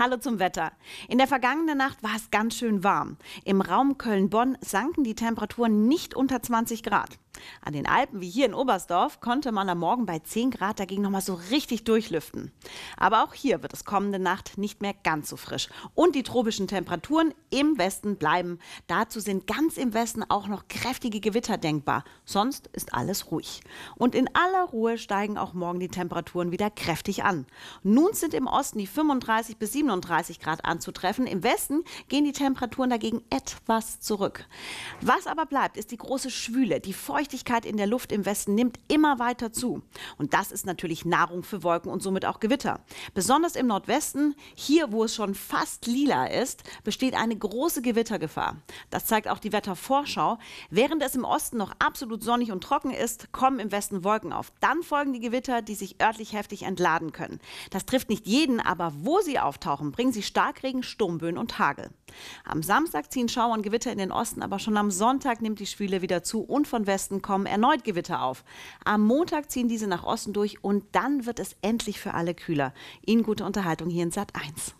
Hallo zum Wetter. In der vergangenen Nacht war es ganz schön warm. Im Raum Köln-Bonn sanken die Temperaturen nicht unter 20 Grad. An den Alpen, wie hier in Oberstdorf, konnte man am Morgen bei 10 Grad dagegen noch mal so richtig durchlüften. Aber auch hier wird es kommende Nacht nicht mehr ganz so frisch. Und die tropischen Temperaturen im Westen bleiben. Dazu sind ganz im Westen auch noch kräftige Gewitter denkbar. Sonst ist alles ruhig. Und in aller Ruhe steigen auch morgen die Temperaturen wieder kräftig an. Nun sind im Osten die 35 bis 37 Grad anzutreffen. Im Westen gehen die Temperaturen dagegen etwas zurück. Was aber bleibt, ist die große Schwüle, die feuchte Feuchtigkeit in der Luft im Westen nimmt immer weiter zu. Und das ist natürlich Nahrung für Wolken und somit auch Gewitter. Besonders im Nordwesten, hier wo es schon fast lila ist, besteht eine große Gewittergefahr. Das zeigt auch die Wettervorschau. Während es im Osten noch absolut sonnig und trocken ist, kommen im Westen Wolken auf. Dann folgen die Gewitter, die sich örtlich heftig entladen können. Das trifft nicht jeden, aber wo sie auftauchen, bringen sie Starkregen, Sturmböen und Hagel. Am Samstag ziehen Schauer und Gewitter in den Osten, aber schon am Sonntag nimmt die Schwüle wieder zu und von Westen kommen erneut Gewitter auf. Am Montag ziehen diese nach Osten durch und dann wird es endlich für alle kühler. Ihnen gute Unterhaltung hier in Sat 1.